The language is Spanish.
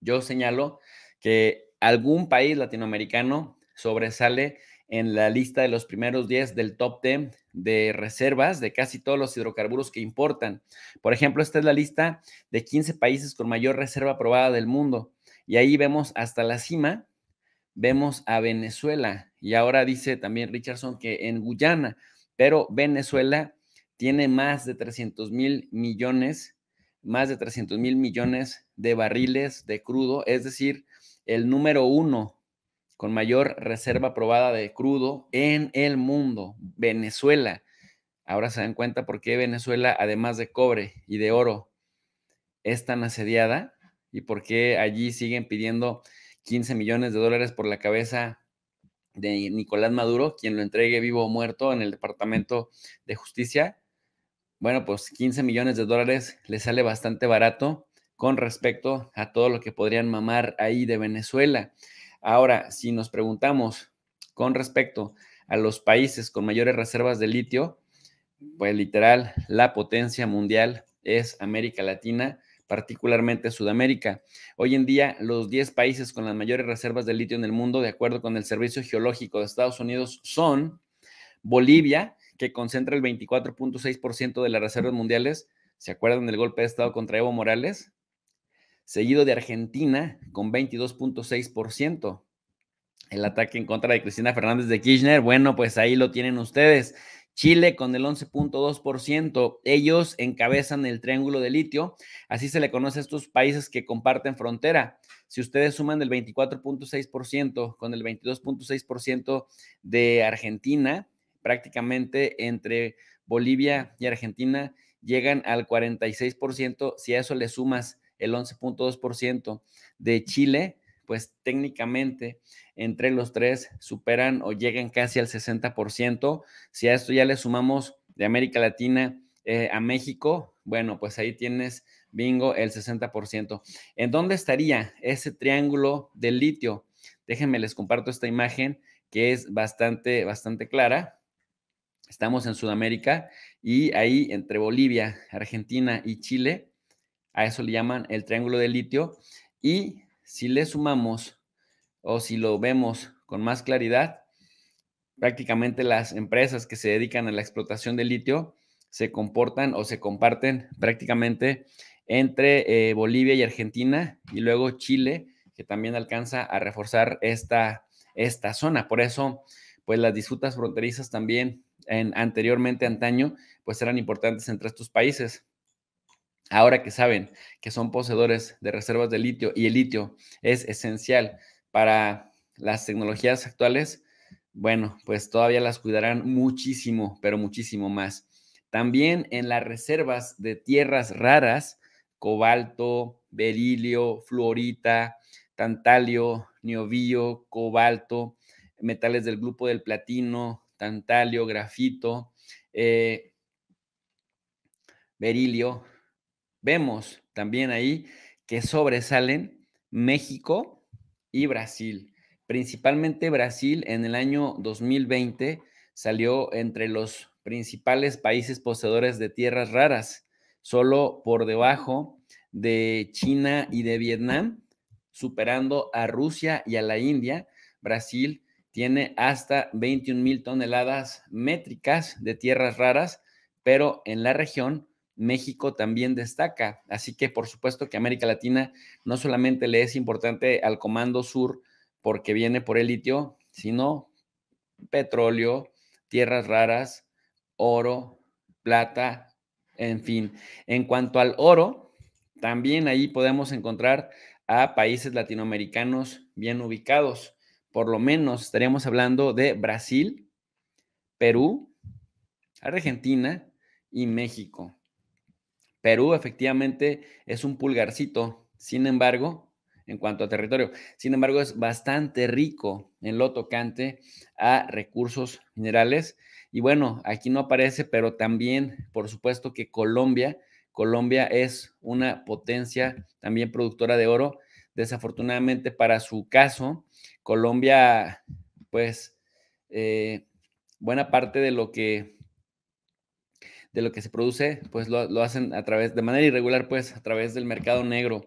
Yo señalo que algún país latinoamericano sobresale en la lista de los primeros 10 del top 10 de reservas de casi todos los hidrocarburos que importan. Por ejemplo, esta es la lista de 15 países con mayor reserva aprobada del mundo. Y ahí vemos hasta la cima, vemos a Venezuela. Y ahora dice también Richardson que en Guyana, pero Venezuela tiene más de 300 mil millones más de 300 mil millones de barriles de crudo, es decir, el número uno con mayor reserva probada de crudo en el mundo, Venezuela. Ahora se dan cuenta por qué Venezuela, además de cobre y de oro, es tan asediada y por qué allí siguen pidiendo 15 millones de dólares por la cabeza de Nicolás Maduro, quien lo entregue vivo o muerto en el Departamento de Justicia, bueno, pues 15 millones de dólares le sale bastante barato con respecto a todo lo que podrían mamar ahí de Venezuela. Ahora, si nos preguntamos con respecto a los países con mayores reservas de litio, pues literal, la potencia mundial es América Latina, particularmente Sudamérica. Hoy en día, los 10 países con las mayores reservas de litio en el mundo, de acuerdo con el Servicio Geológico de Estados Unidos, son Bolivia, que concentra el 24.6% de las reservas mundiales. ¿Se acuerdan del golpe de Estado contra Evo Morales? Seguido de Argentina con 22.6%. El ataque en contra de Cristina Fernández de Kirchner, bueno, pues ahí lo tienen ustedes. Chile con el 11.2%. Ellos encabezan el triángulo de litio. Así se le conoce a estos países que comparten frontera. Si ustedes suman el 24.6% con el 22.6% de Argentina, prácticamente entre Bolivia y Argentina llegan al 46%, si a eso le sumas el 11.2% de Chile, pues técnicamente entre los tres superan o llegan casi al 60%. Si a esto ya le sumamos de América Latina eh, a México, bueno, pues ahí tienes bingo el 60%. ¿En dónde estaría ese triángulo del litio? Déjenme les comparto esta imagen que es bastante, bastante clara. Estamos en Sudamérica y ahí entre Bolivia, Argentina y Chile, a eso le llaman el triángulo de litio. Y si le sumamos o si lo vemos con más claridad, prácticamente las empresas que se dedican a la explotación de litio se comportan o se comparten prácticamente entre eh, Bolivia y Argentina y luego Chile, que también alcanza a reforzar esta, esta zona. Por eso, pues las disputas fronterizas también anteriormente, antaño, pues eran importantes entre estos países. Ahora que saben que son poseedores de reservas de litio y el litio es esencial para las tecnologías actuales, bueno, pues todavía las cuidarán muchísimo, pero muchísimo más. También en las reservas de tierras raras, cobalto, berilio, fluorita, tantalio, niobio, cobalto, metales del grupo del platino, tantalio, grafito, eh, berilio. Vemos también ahí que sobresalen México y Brasil. Principalmente Brasil en el año 2020 salió entre los principales países poseedores de tierras raras, solo por debajo de China y de Vietnam, superando a Rusia y a la India. Brasil tiene hasta 21 mil toneladas métricas de tierras raras, pero en la región México también destaca. Así que por supuesto que América Latina no solamente le es importante al Comando Sur porque viene por el litio, sino petróleo, tierras raras, oro, plata, en fin. En cuanto al oro, también ahí podemos encontrar a países latinoamericanos bien ubicados por lo menos estaríamos hablando de Brasil, Perú, Argentina y México. Perú efectivamente es un pulgarcito, sin embargo, en cuanto a territorio, sin embargo es bastante rico en lo tocante a recursos minerales. Y bueno, aquí no aparece, pero también, por supuesto que Colombia, Colombia es una potencia también productora de oro. Desafortunadamente para su caso, Colombia, pues, eh, buena parte de lo que de lo que se produce, pues lo, lo hacen a través, de manera irregular, pues, a través del mercado negro.